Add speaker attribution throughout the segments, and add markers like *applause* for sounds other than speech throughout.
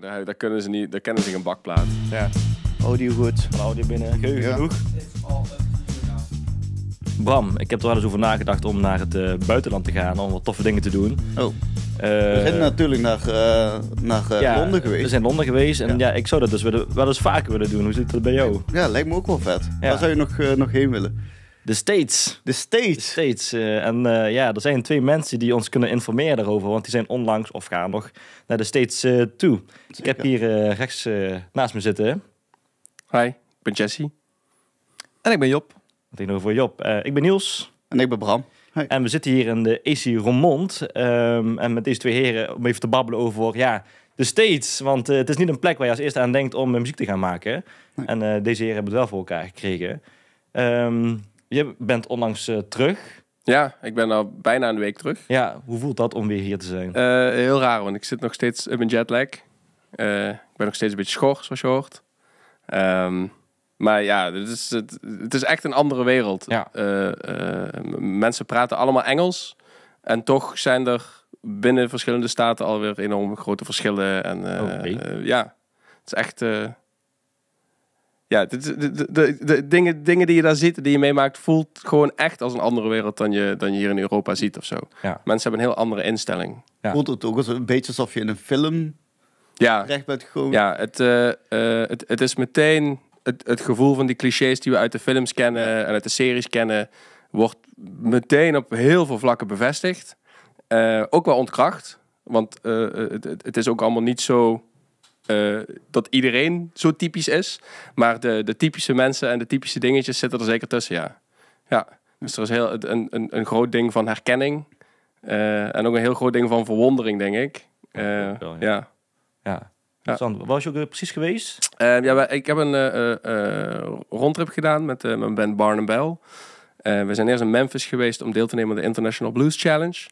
Speaker 1: Daar, daar, kunnen ze niet, daar kennen ze geen bakplaat. Ja. Audio goed. Audio binnen. Geen ja. genoeg. Bram, ik heb er wel eens over nagedacht om naar het eh, buitenland te gaan, om wat toffe dingen te doen. Oh. Eh, we zijn
Speaker 2: natuurlijk naar, eh, naar Londen
Speaker 1: geweest. We zijn Londen geweest en ja. ik zou dat dus wel eens vaker willen doen. Hoe zit dat bij jou? Ja, lijkt me ook wel vet. Waar zou je nog, nog heen willen? De States. De States. De States. Eh, en eh, ja, er zijn twee mensen die ons kunnen informeren daarover, want die zijn onlangs of gaan nog naar de States eh, toe. ik heb hier rechts naast me zitten. Hi, ik ben Jesse. En ik ben Job. Wat ik nog voor Job. ik ben Niels. En ik ben Bram. En we zitten hier in de AC Romond. Ehm, en met deze twee heren om even te babbelen over ja, de States. Want het is niet een plek waar je als eerste aan denkt om muziek te gaan maken. En deze heren hebben het wel voor elkaar gekregen. Ehm, je bent onlangs eh, terug. Ja, ik ben al bijna een week terug. Ja, hoe voelt dat om weer hier te zijn?
Speaker 3: Eh, heel raar, want ik zit nog steeds op mijn jetlag. Eh, ik ben nog steeds een beetje schor, zoals je hoort. Ehm, maar ja, het is, het, het, is echt een andere wereld. Ja. mensen praten allemaal Engels. En toch zijn er binnen verschillende staten alweer enorm grote verschillen. En ja, het is echt ja, de, de, de, dingen, dingen die je daar ziet, die je meemaakt, voelt gewoon echt als een andere wereld dan je, dan je hier in Europa ziet of zo. Mensen hebben een heel andere instelling. Voelt het ook een beetje alsof je in een film ja. terecht bent gekomen? Ja, het, eh, eh, het, het is meteen het, gevoel van die clichés die we uit de films kennen en uit de series kennen, wordt meteen op heel veel vlakken bevestigd. Eh, ook wel ontkracht, want het is ook allemaal niet zo eh, dat iedereen zo typisch is. Maar de, de typische mensen en de typische dingetjes zitten er zeker tussen, ja. Ja, dus er is heel, een, een, een groot ding van herkenning. Eh, en ook een heel groot ding van verwondering, denk ik. Uh, ja. ja. ja.
Speaker 1: Waar was je ook precies geweest?
Speaker 3: Ehm, ja, ik heb een rondtrip gedaan met mijn band Barn Bell. we zijn eerst in Memphis geweest om deel te nemen aan de International Blues Challenge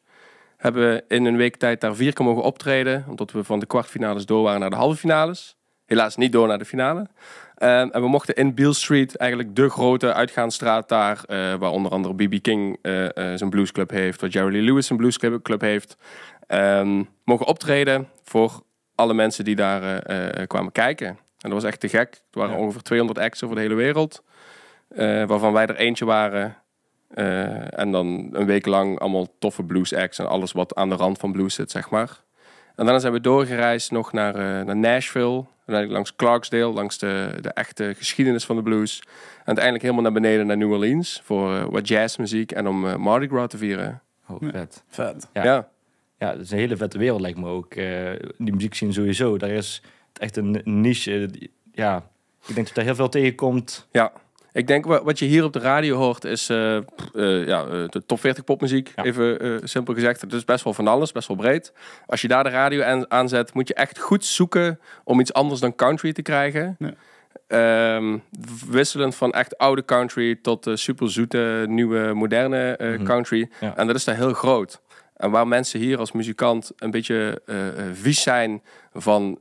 Speaker 3: hebben we in een week tijd daar vier keer mogen optreden. Omdat we van de kwartfinales door waren naar de halve finales. Helaas niet door naar de finale. Ehm, en we mochten in Beale Street, eigenlijk de grote uitgaansstraat daar, eh, waar onder andere B.B. King uh, zijn bluesclub heeft, waar Jerry Lee Lewis zijn bluesclub heeft, ehm, mogen optreden voor alle mensen die daar kwamen kijken. En dat was echt te gek. Er waren ongeveer 200 acts over de hele wereld, waarvan wij er eentje waren eh, en dan een week lang allemaal toffe blues acts en alles wat aan de rand van blues zit, zeg maar. En daarna zijn we doorgereisd nog naar, eh, naar Nashville. langs Clarksdale, langs de, de echte geschiedenis van de blues. En uiteindelijk helemaal naar beneden naar New Orleans voor eh, wat jazzmuziek en om Mardi Gras te vieren.
Speaker 2: Oh, vet. Vet. Ja. ja.
Speaker 1: ja. dat is een hele vette wereld lijkt me ook. die muziek zien sowieso. Daar is echt een niche. Ja, ik denk dat daar heel veel tegenkomt. Ja ik
Speaker 3: denk wat je hier op de radio hoort is eh, eh, ja, eh, de top 40 popmuziek. Even simpel gezegd. Het is best wel van alles, best wel breed. Als je daar de radio aan, aanzet, moet je echt goed zoeken om iets anders dan country te krijgen. Ja. Ehm, wisselend van echt oude country tot super zoete, nieuwe, moderne mhm. country. En dat is daar heel groot. En waar mensen hier als muzikant een beetje vies zijn van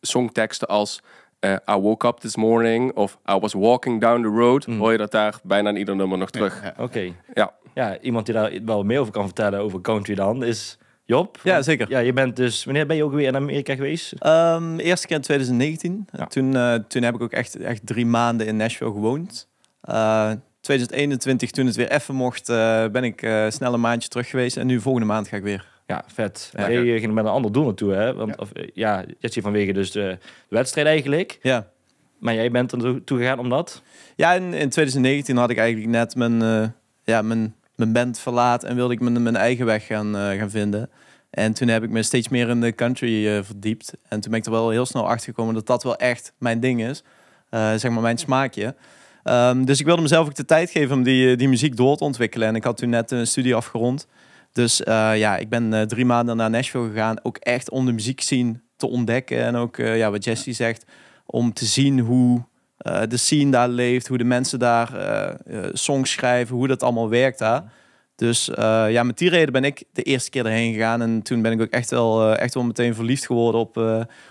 Speaker 3: songteksten als eh, I woke up this morning of I was walking down the road. Mm. Hoor je dat daar bijna in ieder nummer nog terug.
Speaker 1: Oké. Ja. ja, iemand die daar wel meer over kan vertellen over country dan is Job. Ja, zeker. Ja, je bent dus, wanneer ben je ook weer in Amerika geweest? Um, eerste keer in 2019. Toen, eh, toen heb ik ook echt, echt drie maanden in Nashville gewoond.
Speaker 4: Uh, eh, 2021, toen het weer even mocht, ben ik snel een maandje terug
Speaker 1: geweest. En nu volgende maand ga ik weer. Ja, vet. Maar je ging met een ander doel naartoe, hè? Want ja, of, eh, ja vanwege dus de, de wedstrijd eigenlijk. Ja. Maar jij bent er toe gegaan dat Ja,
Speaker 4: in, in 2019 had ik eigenlijk net mijn, eh, ja, mijn, mijn band verlaat en wilde ik mijn, mijn eigen weg gaan, eh, gaan vinden. En toen heb ik me steeds meer in de country verdiept. En toen ben ik er wel heel snel achter gekomen dat dat wel echt mijn ding is. zeg maar mijn smaakje. Ehm, dus ik wilde mezelf ook de tijd geven om die, die muziek door te ontwikkelen. En ik had toen net een studie afgerond. Dus eh, ja, ik ben eh, drie maanden naar Nashville gegaan. Ook echt om de muziek zien te ontdekken. En ook eh, ja, wat Jesse zegt, om te zien hoe de scene daar leeft. Hoe de mensen daar songs schrijven. Hoe dat allemaal werkt daar. Dus ja, met die reden ben ik de eerste keer erheen gegaan. En toen ben ik ook echt wel, echt wel meteen verliefd geworden op,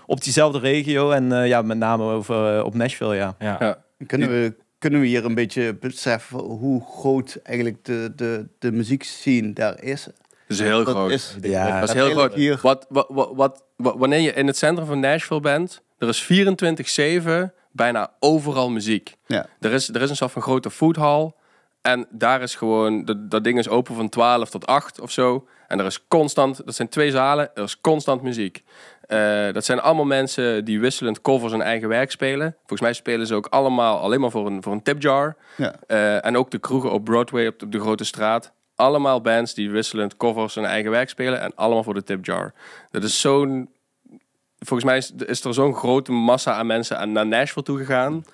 Speaker 4: op diezelfde regio. En ja, met
Speaker 2: name over, op Nashville, ja. ja. ja. Kunnen we kunnen we hier een beetje beseffen hoe groot eigenlijk de, de, de muziekscene daar is. Dat is heel dat groot. Is, dat is heel groot. Hier... Wat, wat, wat, wanneer je in het centrum van
Speaker 3: Nashville bent, er is 24-7 bijna overal muziek. Ja. Er, is, er is een soort van grote foodhall. En daar is gewoon, dat, dat ding is open van 12 tot 8 of zo. En er is constant, dat zijn twee zalen, er is constant muziek. Eh, dat zijn allemaal mensen die wisselend covers hun eigen werk spelen. Volgens mij spelen ze ook allemaal alleen maar voor een, voor een tipjar. Ja. Eh, en ook de kroegen op Broadway, op de, Grote Straat. Allemaal bands die wisselend covers hun eigen werk spelen en allemaal voor de tipjar. Dat is zo'n... Volgens mij is, is er zo'n grote massa aan mensen aan, naar Nashville toe gegaan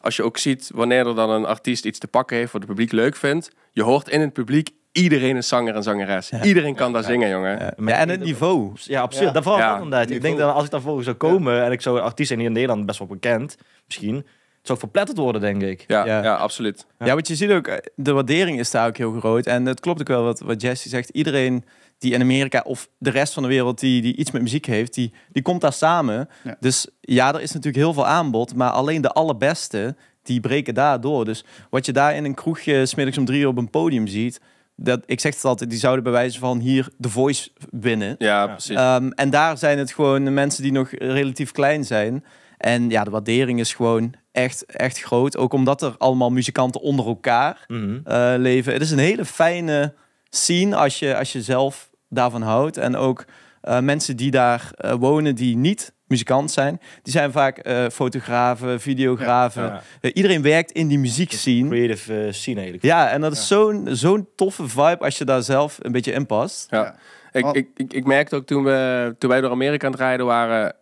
Speaker 3: als je ook ziet wanneer er dan een artiest iets te pakken heeft wat het publiek leuk vindt. Je hoort in het publiek iedereen is zanger en zangeres.
Speaker 1: Iedereen kan daar zingen, jongen. Ja, en het niveau. Ja, absoluut. Dat valt ja. omdat. Ik denk dat als ik daarvoor zou komen en ik zou artiest hier in Nederland best wel bekend, misschien, zou zou verpletterd worden, denk ik. Ja,
Speaker 3: ja. absoluut. Ja, want
Speaker 4: je ziet ook, eh, de waardering is daar ook heel groot. En het klopt ook wel wat, wat Jesse zegt. Iedereen die in Amerika of de rest van de wereld die, die iets met muziek heeft, die, die komt daar samen. Dus ja, er is natuurlijk heel veel aanbod, maar alleen de allerbeste, die breken daardoor. Dus wat je daar in een kroegje smiddags om drie uur op een podium ziet, dat, ik zeg het altijd, die zouden bij wijze van hier de Voice winnen. Ja, precies. Ehm, en daar zijn het gewoon de mensen die nog relatief klein zijn. En ja, de waardering is gewoon echt, echt groot. Ook omdat er allemaal muzikanten onder elkaar mhm. eh, leven. Het is een hele fijne scene als je, als je zelf daarvan houdt. En ook eh, mensen die daar eh, wonen die niet muzikant zijn. Die zijn vaak uh, fotografen, videografen. Eh, iedereen werkt in die
Speaker 1: muziekscene. Creative eh, scene eigenlijk.
Speaker 3: Ja, en dat is zo'n zo'n toffe vibe als je daar zelf een beetje in past. Ja. Ik, ik, ik, merkte ook toen, we, toen wij door Amerika aan het rijden waren,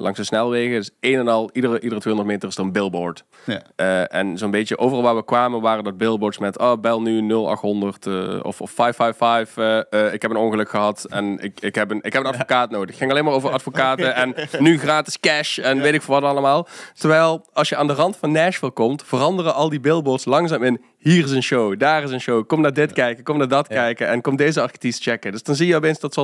Speaker 3: langs de snelwegen, dus een en al, iedere, iedere 200 meter is er een billboard. en zo'n beetje overal waar we kwamen waren dat billboards met, oh, bel nu 0800 of, of 555, ik heb een ongeluk gehad en ik, ik, heb, een, ik heb een advocaat nodig. Het ging alleen maar over advocaten *laughs* en nu gratis cash en weet ik wat allemaal. Terwijl als je aan de rand van Nashville komt, veranderen al die billboards langzaam in hier is een show, daar is een show, kom naar dit kijken, kom naar dat kijken en kom deze artiest checken. Dus dan zie je opeens dat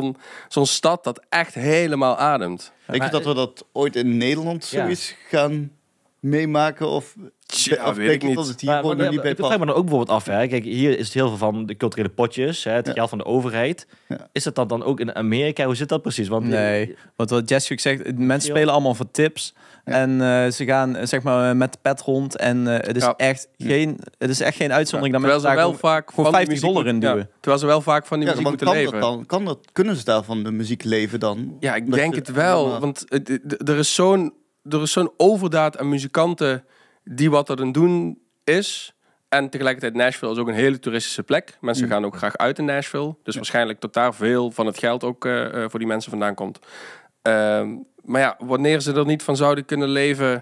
Speaker 3: zo'n stad dat echt helemaal ademt. ik denk dat we dat
Speaker 2: ooit in Nederland zoiets gaan meemaken? Of, ja, of weet ik niet. Dat het hier maar, maar, niet me
Speaker 1: dan ook bijvoorbeeld af. Hè. Kijk, hier is het heel veel van de culturele potjes. Hè, het geld van de overheid. Is dat dan, dan ook in Amerika? Hoe zit dat precies? Want, nee, want wat Jessica zegt, mensen
Speaker 4: spelen allemaal voor tips. En eh, ze gaan eh, zeg maar met de pet rond. En eh, het, is echt geen, het is echt geen uitzondering. Ja. mensen ze wel vaak voor 50 dollar in duwen.
Speaker 2: Terwijl ze
Speaker 3: wel vaak van
Speaker 4: die muziek moeten kan leven. Dat
Speaker 2: dan, kan dat, kunnen ze daar van de muziek leven dan? Ja, ik denk het wel. Want
Speaker 3: er is zo'n er is zo'n overdaad aan muzikanten die wat er aan doen is. En tegelijkertijd Nashville is ook een hele toeristische plek. Mensen mm. gaan ook graag uit in Nashville. Dus waarschijnlijk dat daar veel van het geld ook eh, eh, voor die mensen vandaan komt. Ehm, maar ja, wanneer ze er niet van zouden kunnen leven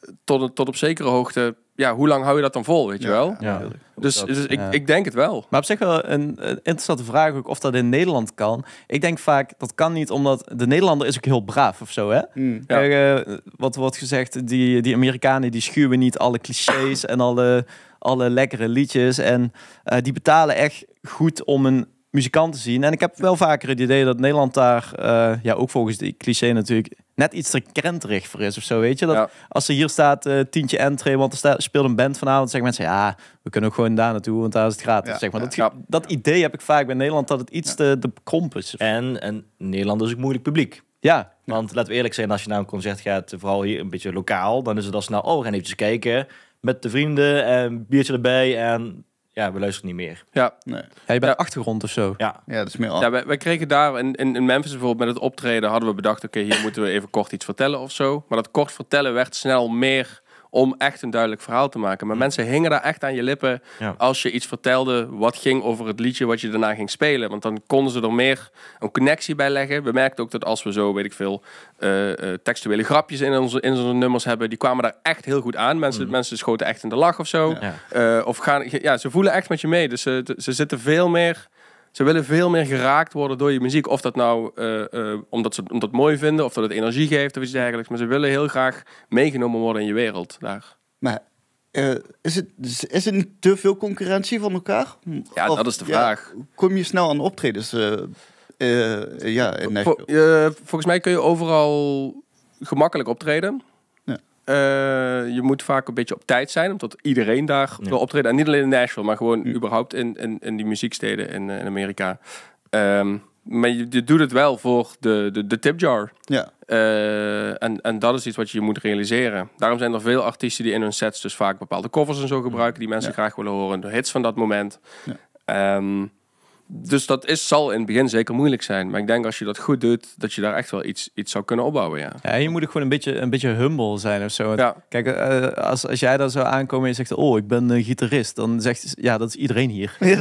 Speaker 3: eh, tot, tot op zekere hoogte, ja, hoe lang hou je dat dan vol, weet je wel?
Speaker 4: Ja.
Speaker 2: Dus, dus ik, ik
Speaker 3: denk het wel.
Speaker 4: Maar op zich wel een, een, interessante vraag ook of dat in Nederland kan. Ik denk vaak, dat kan niet omdat de Nederlander is ook heel braaf of zo, hè?
Speaker 2: Hmm. Eh,
Speaker 4: wat wordt gezegd, die, die Amerikanen die schuwen niet alle clichés en alle, alle lekkere liedjes. En eh, die betalen echt goed om een muzikant te zien. En ik heb wel vaker het idee dat Nederland daar, eh, ja, ook volgens die cliché natuurlijk net iets te krentrecht voor is of zo, weet je. Dat, Als ze hier staat uh, tientje entree, want er staat, speelt een band vanavond, zeggen mensen, ja, we kunnen ook gewoon daar naartoe, want daar is het gratis. Zeg maar. dat, dat idee heb ik vaak bij Nederland, dat het
Speaker 1: iets te, de kromp is. En, en Nederland is ook moeilijk publiek. Ja. Want laten we eerlijk zijn, als je naar een concert gaat, vooral hier een beetje lokaal, dan is het al snel, oh, we gaan eventjes kijken met de vrienden en biertje erbij en ja, we luisteren niet meer. Ja. Nee. bij de achtergrond of zo. Ja. Ja,
Speaker 2: dat is meer al. Ja,
Speaker 3: wij, kregen daar in, in, Memphis bijvoorbeeld met het optreden hadden we bedacht, oké, hier moeten we even kort iets vertellen of zo. Maar dat kort vertellen werd snel meer om echt een duidelijk verhaal te maken. Maar mensen hingen daar echt aan je lippen als je iets vertelde wat ging over het liedje wat je daarna ging spelen. Want dan konden ze er meer een connectie bij leggen. We merkten ook dat als we zo, weet ik veel, uh, eh, eh, textuele grapjes in onze, in onze nummers hebben, die kwamen daar echt heel goed aan. Mensen, mhm. mensen schoten echt in de lach of zo. Eh, of gaan, ja, ze voelen echt met je mee. Dus ze, ze zitten veel meer ze willen veel meer geraakt worden door je muziek. Of dat nou eh, eh, omdat ze omdat het mooi vinden, of dat het energie geeft of iets dergelijks. Maar ze willen heel graag meegenomen worden in je wereld daar.
Speaker 2: Maar eh, is, het, is het niet te veel concurrentie van elkaar? Ja, dat is de vraag. kom je snel aan optredens? ja, in volgens mij kun je overal
Speaker 3: gemakkelijk optreden. Eh, je moet vaak een beetje op tijd zijn, omdat iedereen daar ja. wil optreden. En niet alleen in Nashville, maar gewoon überhaupt in, in, in, die muzieksteden in, eh, in Amerika. Ehm, maar je, doet het wel voor de, de, de tip jar. Ja. Eh, en, en dat is iets wat je moet realiseren. Daarom zijn er veel artiesten die in hun sets dus vaak bepaalde covers en zo gebruiken, die mensen graag willen horen, de hits van dat moment. Ehm, dus dat is, zal in het begin zeker moeilijk zijn. Maar ik denk als je dat goed doet, dat je daar echt wel iets, iets zou kunnen opbouwen. Ja. ja je
Speaker 4: moet gewoon een beetje, een beetje humble zijn of zo. Ja. Kijk, eh, als, als jij daar zou aankomen en je zegt: Oh, ik ben een gitarist. Dan zegt ja, dat is iedereen hier. *laughs* *laughs* dus,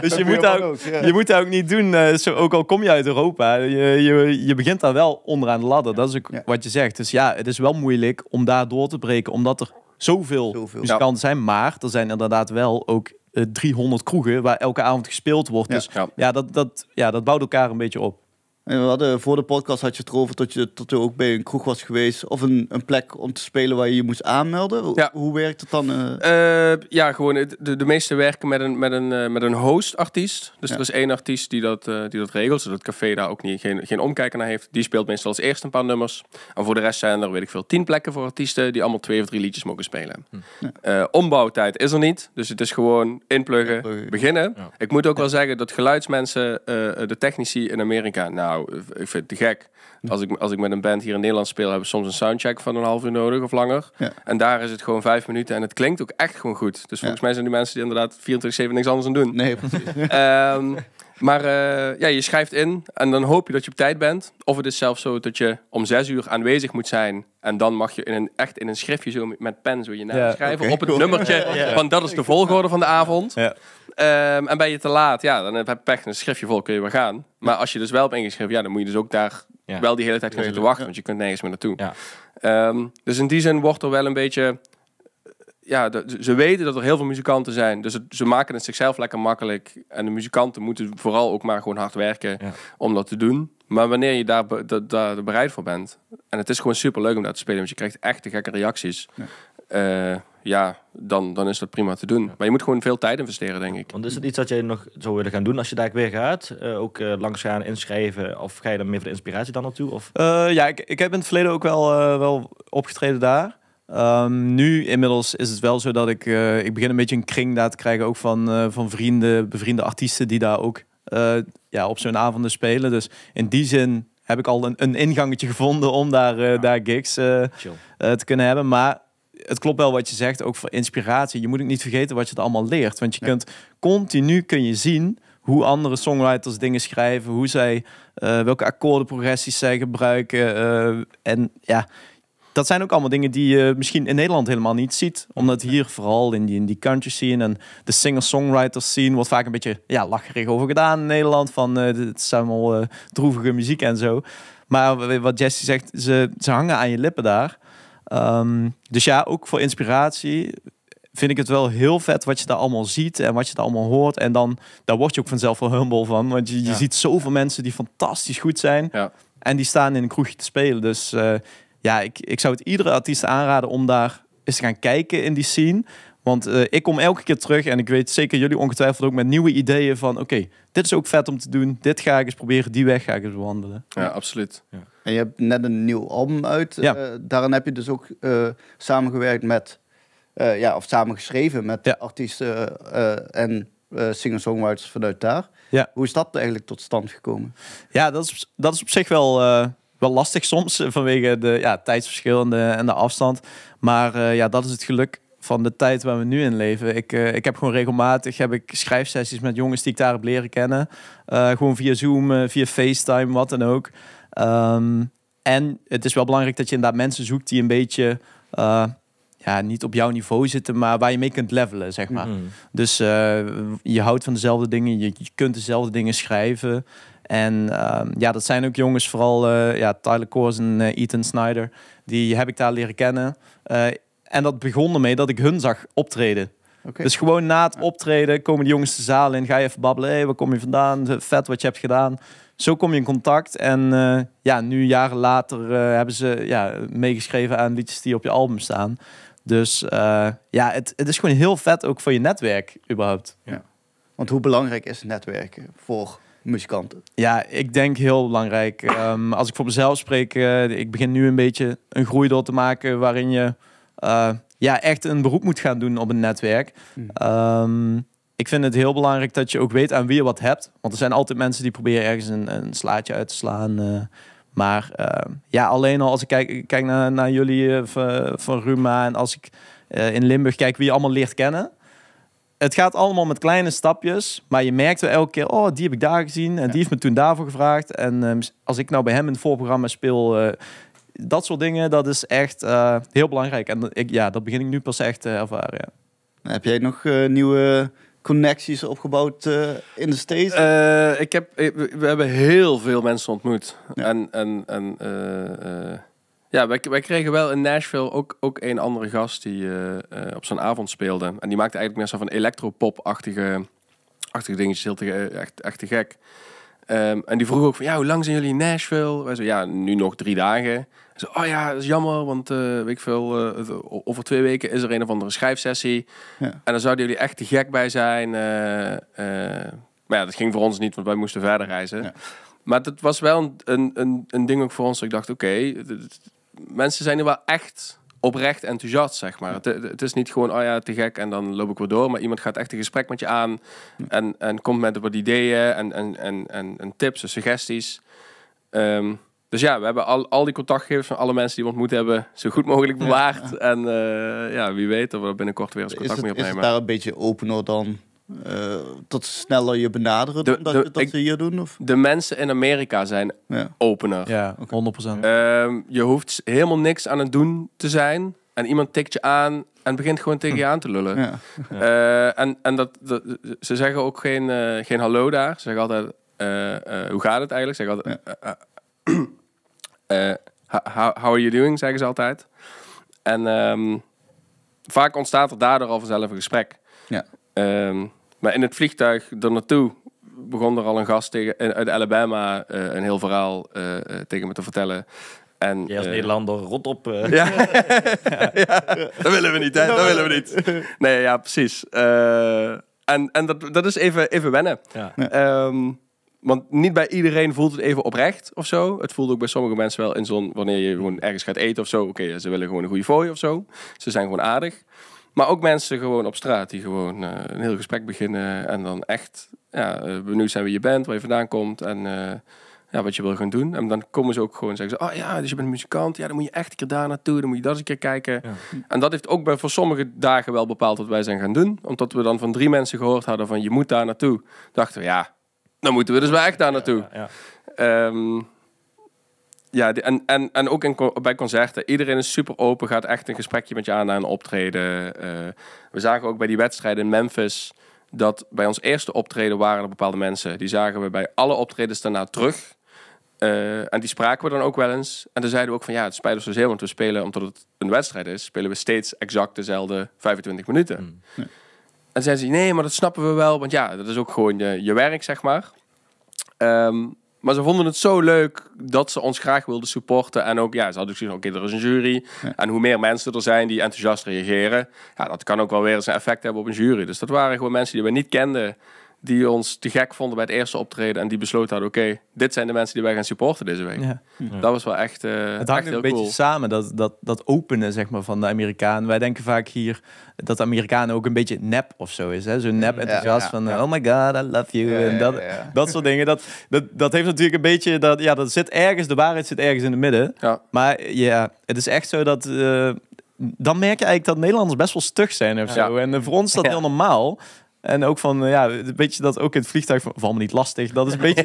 Speaker 4: dus je, moet dat ook, je moet daar ook niet doen. Eh, zo, ook al kom je uit Europa, je, je, begint daar wel onderaan de ladder. Dat is ook wat je zegt. Dus ja, het is wel moeilijk om daar door te breken, omdat er zoveel, zoveel. muzikanten zijn. Maar er zijn inderdaad wel ook 300 eh, kroegen waar elke avond gespeeld wordt.
Speaker 2: Ja. Dus ja, dat, dat, ja, dat bouwt elkaar een beetje op. En we hadden, voor de podcast had je het erover dat je tot ook bij een kroeg was geweest. Of een, een plek om te spelen waar je je moest aanmelden. Hoe werkt het dan? Eh? Eh, ja, gewoon de, de meeste werken met een, met een, eh, met een host-artiest.
Speaker 3: Dus er is één artiest die dat, die dat regelt. Zodat het café daar ook niet, geen, geen omkijker naar heeft. Die speelt meestal als eerst een paar nummers. En voor de rest zijn er, weet ik veel, tien plekken voor artiesten. Die allemaal twee of drie liedjes mogen spelen. Hm. Ja. ombouwtijd is er niet. Dus het is gewoon inpluggen, beginnen. Ik moet ook wel zeggen dat geluidsmensen, de technici in Amerika... Nou, nou, ik vind het te gek. Als ik, als ik met een band hier in Nederland speel, hebben we soms een soundcheck van een half uur nodig of langer. En daar is het gewoon vijf minuten en het klinkt ook echt gewoon goed. Dus volgens mij zijn die mensen die inderdaad 24-7 niks anders aan doen. Nee, ehm, precies. Maar eh, ja, je schrijft in en dan hoop je dat je op tijd bent. Of het is zelfs zo dat je om zes uur aanwezig moet zijn. En dan mag je in een, echt in een schriftje zo met pen zo je naam schrijven. op het nummertje, *laughs* ja. want dat is de volgorde van de avond. Ja. Ehm, en ben je te laat, ja, dan heb je pech. Een schriftje vol kun je weer gaan. Maar als je dus wel op ingeschreven, ja, dan moet je dus ook daar wel die hele tijd gaan zitten wachten. Want je kunt nergens meer naartoe. Ehm, dus in die zin wordt er wel een beetje ja, ze weten dat er heel veel muzikanten zijn. Dus ze maken het zichzelf lekker makkelijk. En de muzikanten moeten vooral ook maar gewoon hard werken om dat te doen. Maar wanneer je daar, daar bereid voor bent. En het is gewoon super leuk om daar te spelen. Want je krijgt echt de gekke reacties. Ja. Eh, ja, dan, dan is dat prima te doen. Maar je moet gewoon veel tijd investeren, denk ik.
Speaker 1: Want is het iets dat jij nog zou willen gaan doen als je daar weer gaat? Eh, ook uh, langs gaan inschrijven? Of ga je dan meer voor de inspiratie dan naartoe? Of?
Speaker 4: ja, ik, ik heb in het verleden ook wel, wel opgetreden daar. Ehm, nu inmiddels is het wel zo dat ik, eh, ik begin een beetje een kring daar te krijgen, ook van, eh, van vrienden, bevriende artiesten die daar ook eh, ja, op zo'n avonden spelen. Dus in die zin heb ik al een, een ingangetje gevonden om daar, ja. daar gigs te kunnen hebben. Maar het klopt wel wat je zegt, ook voor inspiratie. Je moet ook niet vergeten wat je het allemaal leert. Want je kunt continu kun je zien hoe andere songwriters dingen schrijven, hoe zij, welke akkoordenprogressies zij gebruiken. en ja, dat zijn ook allemaal dingen die je misschien in Nederland helemaal niet ziet. Omdat hier vooral in die, in die country scene en de singer-songwriters scene wordt vaak een beetje ja, lacherig over gedaan in Nederland. Van eh, het zijn allemaal uh, droevige muziek en zo. Maar wat Jesse zegt, ze, ze hangen aan je lippen daar. Ehm, dus ja, ook voor inspiratie vind ik het wel heel vet wat je daar allemaal ziet en wat je daar allemaal hoort. En dan daar word je ook vanzelf wel humble van. Want je, je ziet zoveel mensen die fantastisch goed zijn. Ja. En die staan in een kroegje te spelen. Dus eh, ja, ik, ik zou het iedere artiest aanraden om daar eens te gaan kijken in die scene. Want eh, ik kom elke keer terug en ik weet zeker jullie ongetwijfeld ook met nieuwe ideeën van... oké,
Speaker 2: dit is ook vet om te doen, dit ga ik eens proberen, die weg ga ik eens bewandelen. Ja,
Speaker 3: absoluut. Ja.
Speaker 2: En je hebt net een nieuw album uit. Ja. Eh, daarin heb je dus ook eh, samengewerkt met... ja, of samengeschreven met artiesten en singer-songwriters vanuit daar. Ja. Hoe is dat eigenlijk tot stand gekomen? Ja, dat is, dat is op zich wel wel lastig
Speaker 4: soms eh, vanwege de ja, tijdsverschil en de, afstand. Maar eh, ja, dat is het geluk van de tijd waar we nu in leven. Ik, eh, ik heb gewoon regelmatig heb ik schrijfsessies met jongens die ik daar heb leren kennen. gewoon via Zoom, via FaceTime, wat dan ook. Ehm, en het is wel belangrijk dat je inderdaad mensen zoekt die een beetje ja, niet op jouw niveau zitten, maar waar je mee kunt levelen, zeg maar. Mhm. Dus je houdt van dezelfde dingen, je kunt dezelfde dingen schrijven. En ehm, ja, dat zijn ook jongens, vooral uh, ja, Tyler Coors en eh, Ethan Snyder. Die heb ik daar leren kennen. Eh, en dat begon ermee dat ik hun zag optreden. Dus gewoon na het optreden komen de jongens de zaal in. Ga je even babbelen. Hey, waar kom je vandaan? Vet wat je hebt gedaan. Zo kom je in contact. En ja, nu jaren later hebben ze ja, meegeschreven aan liedjes die op je album staan. Dus ja, het, het is gewoon heel vet ook voor je netwerk überhaupt. Ja. Want hoe belangrijk is netwerken
Speaker 2: voor muzikanten?
Speaker 4: Ja, ik denk heel belangrijk. *laughs* Ehm, als ik voor mezelf spreek, eh, ik begin nu een beetje een groei door te maken waarin je eh, ja, echt een beroep moet gaan doen op een netwerk. Mhm. Ehm, ik vind het heel belangrijk dat je ook weet aan wie je wat hebt. Want er zijn altijd mensen die proberen ergens een, een slaatje uit te slaan. Eh, maar ehm, ja, alleen al als ik kijk, kijk naar, naar jullie van Ruma en als ik in Limburg kijk wie je allemaal leert kennen het gaat allemaal met kleine stapjes. Maar je merkt wel elke keer, oh, die heb ik daar gezien. En die heeft me toen daarvoor gevraagd. En ehm, als ik nou bij hem in het voorprogramma speel... Eh,
Speaker 2: dat soort dingen, dat is echt eh, heel belangrijk. En ik, ja, dat begin ik nu pas echt te ervaren. Heb jij nog eh, nieuwe connecties opgebouwd in de States?
Speaker 3: ik heb, we hebben heel veel mensen ontmoet. En, en, en ja, wij, wij kregen wel in Nashville ook, ook een andere gast die eh, eh, op zo'n avond speelde. En die maakte eigenlijk meer zo van electropop-achtige achtige dingetjes, heel eh, echt, echt te gek. Ehm, en die vroeg ook van, ja, hoe lang zijn jullie in Nashville? Wij zo, ja, nu nog drie dagen. Zo, oh ja, dat is jammer, want uh, veel, over twee weken is er een of andere schrijfsessie. Ja. En dan zouden jullie echt te gek bij zijn. maar ja, dat ging voor ons niet, want wij moesten verder reizen. Maar dat was wel een, een, een, ding ook voor ons. Ik dacht, oké, mensen zijn er wel echt oprecht enthousiast, zeg maar. Het, het, is niet gewoon, oh ja, te gek en dan loop ik weer door. Maar iemand gaat echt een gesprek met je aan en, en komt met wat ideeën en, en, en, en, tips en suggesties. Ehm, dus ja, we hebben al, al die contactgegevens van alle mensen die we ontmoet hebben zo goed
Speaker 2: mogelijk bewaard. En eh, ja, wie weet dat we binnenkort weer eens contact mee opnemen. Is het daar een beetje opener dan uh, tot sneller je benaderen dan dat, ze hier doen? Of? De mensen in Amerika zijn opener. Ja, okay. 100%. Ehm,
Speaker 3: je hoeft helemaal niks aan het doen te zijn. En iemand tikt je aan en begint gewoon tegen je aan te lullen. Eh, en en dat, ze zeggen ook geen, eh, geen hallo daar. Ze zeggen altijd, hoe gaat het eigenlijk? Ze zeggen altijd, how, how, are you doing? Zeggen ze altijd. En ehm, vaak ontstaat er daardoor al vanzelf een gesprek. Ja. Ehm, maar in het vliegtuig er naartoe begon er al een gast tegen, uit Alabama eh, een heel verhaal eh, eh, tegen me te vertellen. En, Jij als Nederlander, rot op. Ja. ja. *laughs* ja. dat willen we niet, hè? Dat willen we niet. Nee, ja, precies. en en dat, dat is even, even wennen. Ehm, want niet bij iedereen voelt het even oprecht of zo. Het voelt ook bij sommige mensen wel in zo'n... wanneer je gewoon ergens gaat eten of zo. Oké, ze willen gewoon een goede fooi of zo. Ze zijn gewoon aardig. Maar ook mensen gewoon op straat die gewoon eh, een heel gesprek beginnen. En dan echt ja, uh, benieuwd zijn wie je bent, waar je vandaan komt en eh, ja, wat je wil gaan doen. En dan komen ze ook gewoon zeggen oh ja, dus je bent een muzikant. Ja, dan moet je echt een keer daar naartoe. Dan moet je dat eens een keer kijken. En dat heeft ook bij, voor sommige dagen wel bepaald wat wij zijn gaan doen. Omdat we dan van drie mensen gehoord hadden van je moet daar naartoe. Dachten we, ja, dan moeten we dus wel echt daar naartoe. Ja, ehm, ja, en, en, en ook in, bij concerten. Iedereen is super open, gaat echt een gesprekje met je aan na een optreden. Eh. we zagen ook bij die wedstrijden in Memphis dat bij ons eerste optreden waren er bepaalde mensen. Die zagen we bij alle optredens daarna terug. Eh, en die spraken we dan ook wel eens. En dan zeiden we ook van ja, het spijt ons zozeer, dus want we spelen, omdat het een wedstrijd is, spelen we steeds exact dezelfde 25 minuten. Hmm. En zeiden ze nee, maar dat snappen we wel, want ja, dat is ook gewoon je, je werk, zeg maar. Um, maar ze vonden het zo leuk dat ze ons graag wilden supporten. En ook, ja, ze hadden gezien, oké, er is een jury. En hoe meer mensen er zijn die enthousiast reageren... Ja, dat kan ook wel weer eens een effect hebben op een jury. Dus dat waren gewoon mensen die we niet kenden die ons te gek vonden bij het eerste optreden. En die besloten hadden, oké, dit zijn de mensen die wij gaan supporten deze week. Ja. Hm. Dat was wel echt uh, Het hangt een beetje
Speaker 4: samen, dat, dat, dat openen zeg maar, van de Amerikaan. Wij denken vaak hier dat de Amerikaan ook een beetje nep of zo is. Zo'n nep enthousiast van, eh, oh my god, I love you. en dat, dat soort dingen. Dat, dat, dat heeft natuurlijk een beetje, dat, ja, dat zit ergens, de waarheid zit ergens in het midden. Maar ja, het is echt zo dat... Eh, dan merk je eigenlijk dat Nederlanders best wel stug zijn of zo. En voor ons is dat heel normaal. En ook van, eh, ja, een beetje dat ook in het vliegtuig van, val me niet lastig. Dat is een beetje,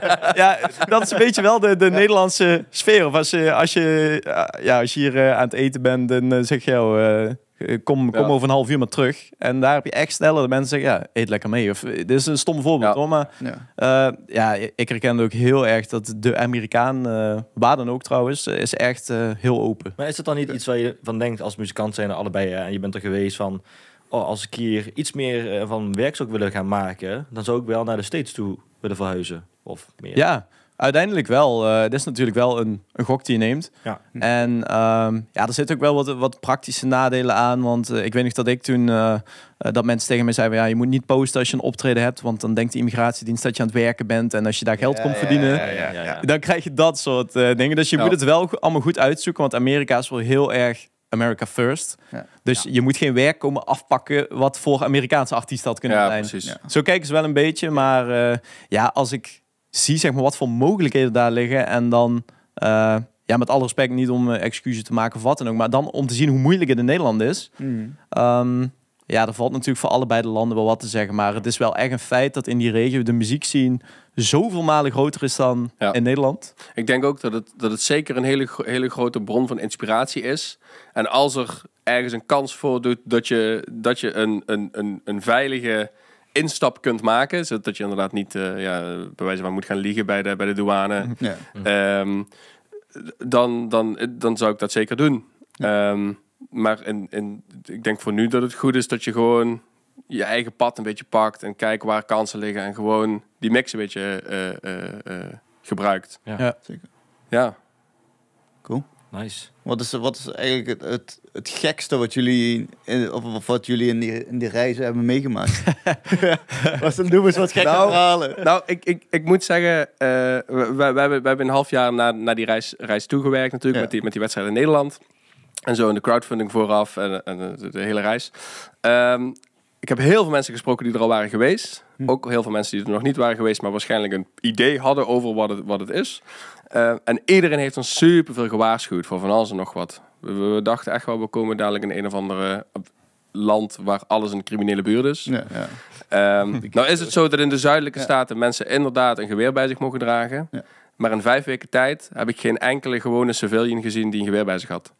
Speaker 4: *laughs* ja, dat is een beetje wel de, de Nederlandse sfeer. Of als je, als je, eh, ja, als je hier eh, aan het eten bent, dan zeg je, oh, kom, kom over een half uur maar terug. En daar heb je echt sneller de mensen zeggen, ja, eet lekker mee. Of, dit is een stom voorbeeld hoor, maar ja. ik herken ook heel erg dat de Amerikaan, uh, waar dan ook trouwens, is echt heel open.
Speaker 1: Maar is het dan niet iets waar je van denkt als muzikant zijn er allebei en je bent er geweest van oh, als ik hier iets meer eh, van werk zou willen gaan maken, dan zou ik wel naar de States toe willen verhuizen. Of meer.
Speaker 4: Ja, uiteindelijk wel. Uh, dit is natuurlijk wel een, een gok die je neemt. Ja. En ehm, ja, er zit ook wel wat, wat praktische nadelen aan. Want eh, ik weet niet dat ik toen uh, dat mensen tegen mij zeiden: ja, je moet niet posten als je een optreden hebt. Want dan denkt de immigratiedienst dat je aan het werken bent. En als je daar geld ja, komt ja, verdienen, dan krijg je dat soort dingen. Dus je moet het wel allemaal goed uitzoeken. Want Amerika is wel heel erg America First. Ja. Dus je moet geen werk komen afpakken wat voor Amerikaanse artiest had kunnen ja, zijn. Zo kijken ze wel een beetje, maar eh, ja, als ik zie zeg maar wat voor mogelijkheden daar liggen en dan, eh, ja, met alle respect niet om eh, excuses te maken of wat dan ook, maar dan om te zien hoe moeilijk het in Nederland is. Mm. Ehm, ja, er valt natuurlijk voor allebei de landen wel wat te zeggen, maar het is wel echt een feit dat in die regio de muziek zien zoveel malen groter is dan in Nederland.
Speaker 3: Ik denk ook dat het, dat het zeker een hele, hele grote bron van inspiratie is. En als er ergens een kans voor doet dat je, dat je een, een, een, een veilige instap kunt maken. Zodat je inderdaad niet uh, ja, bij wijze van moet gaan liegen bij de, bij de douane. *laughs* Ehm, dan, dan, dan zou ik dat zeker doen. Ehm, maar in, in, ik denk voor nu dat het goed is dat je gewoon je eigen pad een beetje pakt en kijk waar kansen liggen en gewoon die mix
Speaker 2: een beetje eh, eh, eh, gebruikt. Ja. zeker. Ja. Cool. Nice. Wat is, wat is eigenlijk het, het, het gekste wat jullie, in, of, wat jullie in die, in die reizen hebben meegemaakt? *laughs* was het noem wat gekke nou, verhalen. Nou,
Speaker 3: ik, ik, ik moet zeggen, we, we, hebben, we hebben een half jaar naar na die reis, reis toegewerkt natuurlijk, met, die, met die wedstrijd in Nederland. En zo in de crowdfunding vooraf en, en de, hele reis. Ehm, ik heb heel veel mensen gesproken die er al waren geweest. Hm. Ook heel veel mensen die er nog niet waren geweest, maar waarschijnlijk een idee hadden over wat het, wat het is. Eh, en iedereen heeft ons superveel gewaarschuwd voor van alles en nog wat. We, dachten echt wel, we komen dadelijk in een of andere land waar alles een criminele buurt is. Ja, ja. Ehm, *laughs* nou is het zo dat in de zuidelijke staten mensen inderdaad een geweer bij zich mogen dragen. Ja. Maar in vijf weken tijd heb ik geen enkele gewone civilian gezien die een geweer bij zich had.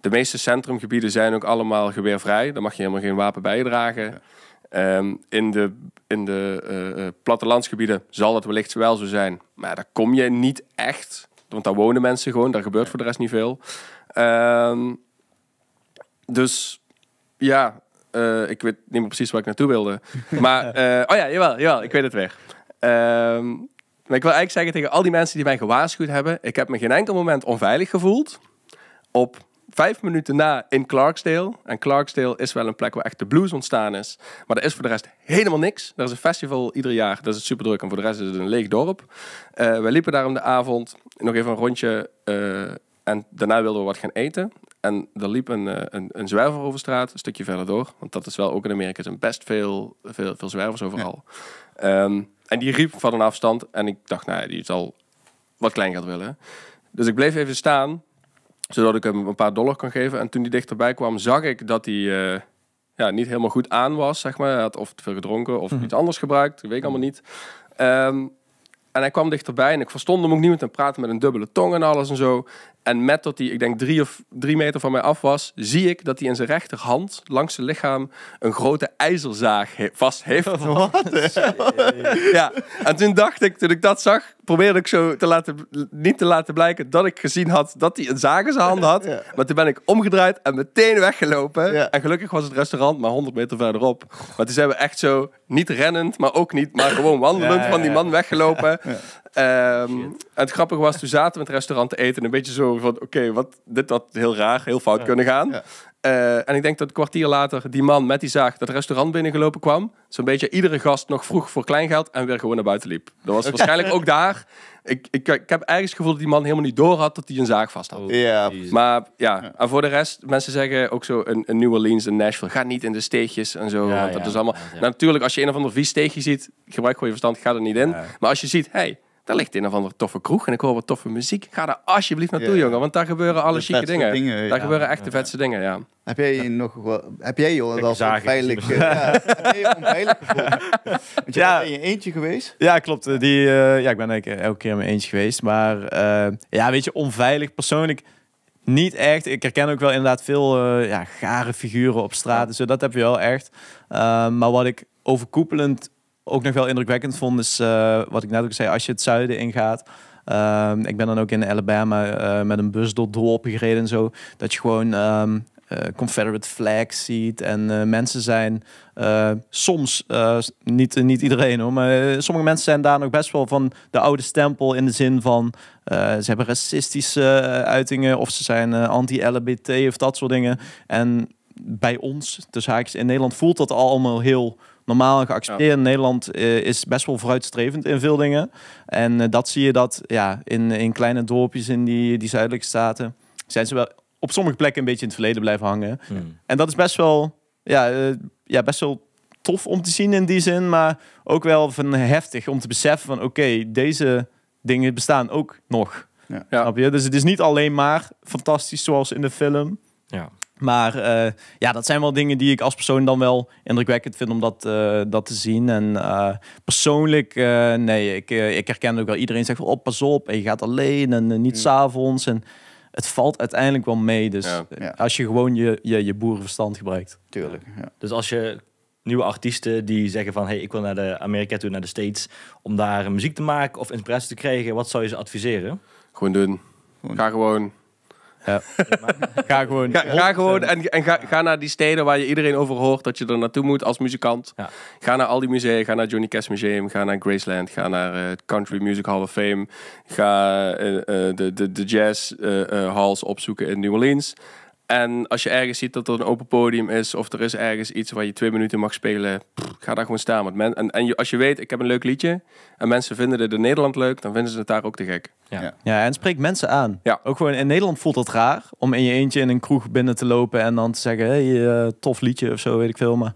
Speaker 3: De meeste centrumgebieden zijn ook allemaal geweervrij. Daar mag je helemaal geen wapen bij dragen. Ehm, in de, in de eh, eh, plattelandsgebieden zal dat wellicht wel zo zijn. Maar daar kom je niet echt. Want daar wonen mensen gewoon. Daar gebeurt voor de rest niet veel. Ehm, dus ja, eh, ik weet niet meer precies waar ik naartoe wilde. *laughs* Maar, oh ja, jawel, jawel, ik weet het weer. Ehm, en ik wil eigenlijk zeggen tegen al die mensen die mij gewaarschuwd hebben: ik heb me geen enkel moment onveilig gevoeld. Op vijf minuten na in Clarksdale. En Clarksdale is wel een plek waar echt de blues ontstaan is. Maar er is voor de rest helemaal niks. Er is een festival ieder jaar, dat is super druk. En voor de rest is het een leeg dorp. Uh, wij liepen daar om de avond nog even een rondje. Eh, en daarna wilden we wat gaan eten. En er liep eh, een, een, zwerver over straat, een stukje verder door. Want dat is wel ook in Amerika, best veel, veel, zwervers overal. Ja. Ehm, en die riep van een afstand. En ik dacht, nou, die zal wat klein gaat willen. Dus ik bleef even staan, zodat ik hem een paar dollar kon geven. En toen die dichterbij kwam, zag ik dat hij eh, ja, niet helemaal goed aan was, zeg maar. Hij had of te veel gedronken of mhm. iets anders gebruikt, weet ik allemaal niet. Ehm, en hij kwam dichterbij en ik verstond hem ook niet met hem praten met een dubbele tong en alles en zo. En met dat hij, ik denk, drie, of, drie meter van mij af was, zie ik dat hij in zijn rechterhand langs zijn lichaam een grote ijzerzaag vast heeft. *laughs* Wat? *laughs* ja, en toen dacht ik, toen ik dat zag, probeerde ik zo te laten, niet te laten blijken dat ik gezien had dat hij een zaag in zijn hand had. Maar toen ben ik omgedraaid en meteen weggelopen. Ja. En gelukkig was het restaurant maar 100 meter verderop. Maar toen zijn we echt zo, niet rennend, maar ook niet, maar gewoon wandelend van die man weggelopen. Ehm, en het grappige was, toen zaten we in het restaurant te eten, een beetje zo van, oké, wat dit had heel raar, heel fout kunnen gaan. Eh, en ik denk dat een kwartier later die man met die zaag dat restaurant binnengelopen kwam. Zo'n beetje iedere gast nog vroeg voor kleingeld en weer gewoon naar buiten liep. Dat was *laughs* waarschijnlijk ook daar. Ik, ik, ik heb ergens het gevoel dat die man helemaal niet door had dat hij een zaag vast had. Oh, ja. Maar ja, en voor de rest, mensen zeggen ook zo een, een New Orleans, en Nashville, ga niet in de steegjes en zo. want dat is allemaal... natuurlijk, als je een of ander vies steegje ziet, gebruik gewoon je verstand, ga er niet in. Maar als je ziet, hey, daar ligt een of andere toffe kroeg en ik hoor wat toffe muziek. Ga daar
Speaker 2: alsjeblieft naartoe, jongen, want daar gebeuren alle chique dingen. Daar gebeuren echt
Speaker 3: de vetste dingen, ja.
Speaker 2: Heb jij nog wel, heb jij al wel onveilig, ja, onveilig ja.
Speaker 3: in je eentje geweest? Ja, klopt. Eh,
Speaker 4: die, eh, ja, ik ben elke keer in mijn eentje geweest. Maar eh, ja, weet je, onveilig persoonlijk niet echt. Ik herken ook wel inderdaad veel ja, gare figuren op straat. Dus dat heb je wel echt. Ehm, maar wat ik overkoepelend ook nog wel indrukwekkend vond, is eh, wat ik net ook zei, als je het zuiden ingaat. Ehm, ik ben dan ook in Alabama eh, met een bus door dorpen gereden en zo. Dat je gewoon ehm, eh, Confederate flags ziet. En mensen zijn soms, niet, niet iedereen hoor, maar sommige mensen zijn daar nog best wel van de oude stempel. In de zin van ze hebben racistische uitingen of ze zijn anti-LBT of dat soort dingen. En bij ons, dus haakjes in Nederland, voelt dat allemaal heel normaal en geaccepteerd. in Nederland eh, is best wel vooruitstrevend in veel dingen. En eh, dat zie je dat ja, in, in kleine dorpjes in die, die zuidelijke staten zijn ze wel op sommige plekken een beetje in het verleden blijven hangen. Hmm. En dat is best wel, ja, eh, ja, best wel tof om te zien in die zin, maar ook wel van heftig om te beseffen van oké, deze dingen bestaan ook nog. Ja. Snap je? Dus het is niet alleen maar fantastisch zoals in de film. Ja. Maar eh, ja, dat zijn wel dingen die ik als persoon dan wel indrukwekkend vind om dat, eh, dat te zien. En eh, persoonlijk, nee, ik, ik herken ook wel. Iedereen zegt, op oh, pas op, en je gaat alleen en niet s mm. s'avonds. En het valt
Speaker 1: uiteindelijk wel mee. Dus als je gewoon je, je, je boerenverstand gebruikt. Tuurlijk, ja. Dus als je nieuwe artiesten die zeggen van... hey, ik wil naar de Amerika toe, naar de States... om daar muziek te maken of inspiratie te krijgen. Wat zou je ze adviseren? Gewoon doen. Gewoon. Ga gewoon
Speaker 3: ja. *laughs* ga gewoon. Ga, gewoon en, en ga, ga naar die steden waar je iedereen over hoort dat je er naartoe moet als muzikant. Ja. Ga naar al die musea. Ga naar Johnny Cash Museum. Ga naar Graceland. Ga naar eh, Country Music Hall of Fame. Ga eh, eh, de, de, de jazz halls opzoeken in New Orleans. En als je ergens ziet dat er een open podium is, of er is ergens iets waar je twee minuten mag spelen, ga daar gewoon staan. Met men. En, en als je weet, ik heb een leuk liedje, en mensen vinden het in Nederland leuk, dan vinden ze het daar ook te gek.
Speaker 4: Ja, ja. en spreek mensen aan. Ja. Ook gewoon in Nederland voelt dat raar om in je eentje in een kroeg binnen te lopen en dan te zeggen: hé, hey, eh, tof liedje of zo, weet ik veel. Maar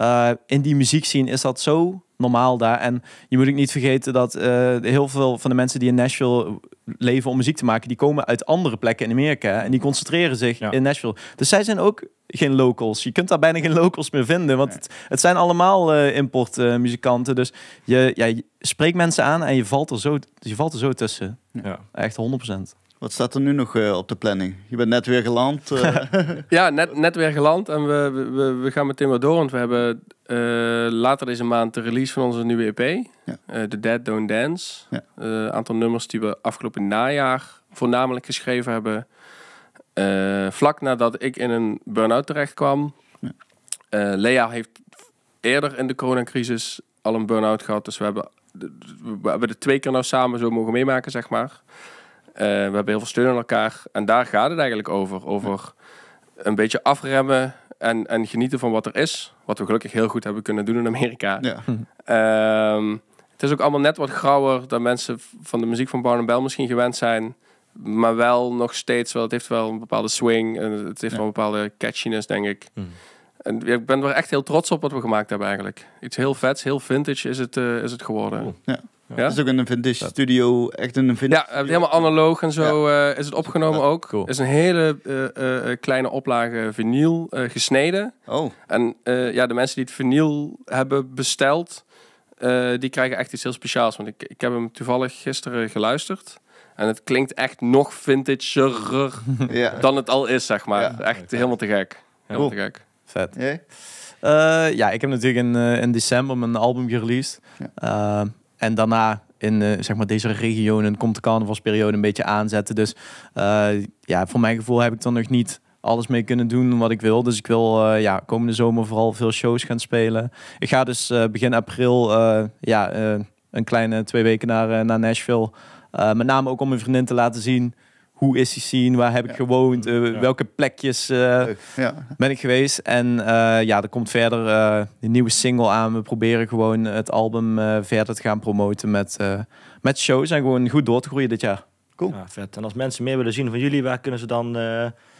Speaker 4: eh, in die muziekscene is dat zo normaal daar. En je moet ook niet vergeten dat eh, heel veel van de mensen die in Nashville leven om muziek te maken, die komen uit andere plekken in Amerika en die concentreren zich in Nashville. Dus zij zijn ook geen locals. Je kunt daar bijna geen locals meer vinden, want het, het zijn allemaal uh, importmuzikanten. dus je, ja, spreekt mensen
Speaker 2: aan en je valt er zo, je valt er zo tussen. Ja. Echt 100%. Wat staat er nu nog eh, op de planning? Je bent net weer geland. Eh. *laughs* ja, net, net weer geland. En we, we, we gaan meteen maar
Speaker 3: door. Want we hebben eh, later deze maand de release van onze nieuwe EP. Ja. The Dead Don't Dance. Een aantal nummers die we afgelopen najaar voornamelijk geschreven hebben. vlak nadat ik in een burn-out terecht kwam. Lea heeft eerder in de coronacrisis al een burn-out gehad. Dus we hebben, we hebben de twee keer nou samen zo mogen meemaken, zeg maar. Eh, we hebben heel veel steun aan elkaar. En daar gaat het eigenlijk over. Over een beetje afremmen en, en genieten van wat er is. Wat we gelukkig heel goed hebben kunnen doen in Amerika. Ehm, het is ook allemaal net wat grauwer dan mensen van de muziek van Barnum Bell misschien gewend zijn. Maar wel nog steeds, wel, het heeft wel een bepaalde swing. En het heeft wel een bepaalde catchiness, denk ik. Mm. En ik ben er echt heel trots op wat we gemaakt hebben eigenlijk. Iets heel vets, heel vintage is het, eh, is het geworden. Ja. Ja? Het is ook in een vintage studio, echt in een vintage. Ja, helemaal analoog en zo eh, is het opgenomen ook. Cool. is een hele eh, eh, kleine oplage vinyl gesneden. Oh. En ja, de mensen die het vinyl hebben besteld, die krijgen echt iets heel speciaals. Want ik, ik heb hem toevallig gisteren geluisterd. En het klinkt echt nog vintager *laughs* ja. dan het al is, zeg maar. Echt helemaal te gek. Helemaal te gek. Vet.
Speaker 4: ja, ik heb natuurlijk in, in december mijn album gereleased. Ja. En daarna in eh, zeg maar deze regionen komt de carnavalsperiode een beetje aanzetten. Dus eh, ja, voor mijn gevoel heb ik dan nog niet alles mee kunnen doen wat ik wil. Dus ik wil eh, ja, komende zomer vooral veel shows gaan spelen. Ik ga dus begin april ja, een kleine twee weken naar, naar Nashville. met name ook om mijn vriendin te laten zien hoe is die zien, waar heb ik gewoond, eh, welke plekjes eh, ben ik geweest. En eh, ja, er komt verder een nieuwe single aan. We proberen gewoon het album verder te gaan promoten met,
Speaker 1: met shows en gewoon
Speaker 4: goed door te groeien dit jaar.
Speaker 1: Cool. Ja, vet. En als mensen meer willen zien van jullie, waar kunnen ze dan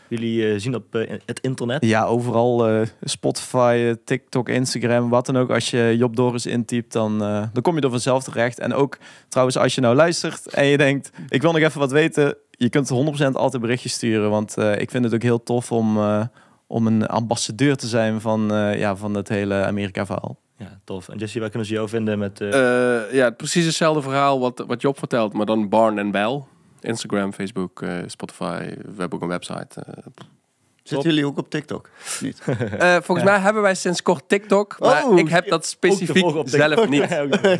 Speaker 1: jullie zien op het internet? Ja,
Speaker 4: overal. Spotify, TikTok, Instagram, wat dan ook. Als je Job Doris intypt, dan, dan kom je er vanzelf terecht. En ook trouwens, als je nou luistert en je denkt, ik wil nog even wat weten je kunt 100% altijd berichtjes sturen. Want eh, ik vind het ook heel tof om, eh, om een ambassadeur te zijn van, eh, ja, van
Speaker 1: het hele Amerika-verhaal. Ja, tof. En Jesse, waar kunnen ze jou vinden met... ja, precies hetzelfde
Speaker 3: verhaal wat, wat Job vertelt, maar dan Barn en Bell. Instagram, Facebook, Spotify, we hebben ook een website.
Speaker 2: Zitten jullie ook op TikTok? Niet. *laughs* Eh, volgens mij hebben wij sinds
Speaker 3: kort TikTok, maar oh, ik heb dat specifiek zelf *laughs* niet.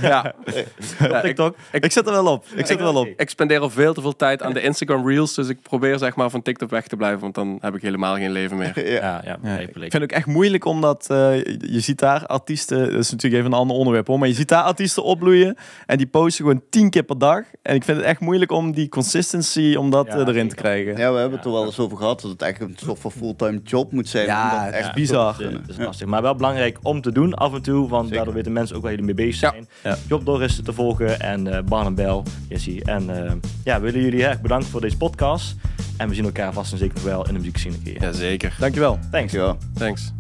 Speaker 3: ja. *laughs* TikTok? Eh, ik, ik, zit er wel op. Ik zit er wel op. Ik spendeer al veel te veel tijd aan de Instagram Reels, dus ik probeer zeg maar van TikTok weg te blijven, want dan heb ik helemaal geen leven meer. ja, ja, Ik vind
Speaker 4: het ook echt moeilijk, omdat eh, je ziet daar artiesten, dat is natuurlijk even een ander onderwerp hoor, maar je ziet daar artiesten opbloeien en die posten
Speaker 2: gewoon tien keer per dag. En ik vind het echt moeilijk om die consistency, om dat erin te krijgen. Ja, we hebben het er wel eens over gehad, dat het echt een soort van fulltime job moet zijn. Ja, echt bizar. is, lastig, maar wel
Speaker 1: belangrijk om te doen af en toe, want daardoor weten mensen ook waar jullie mee bezig zijn. Job Doris te volgen en uh, eh, Barn Bell En uh, ja, willen jullie erg bedankt voor deze podcast. En we zien elkaar vast en zeker wel in de muziekscene een keer. Jazeker. Dankjewel. Thanks. Dankjewel. Thanks.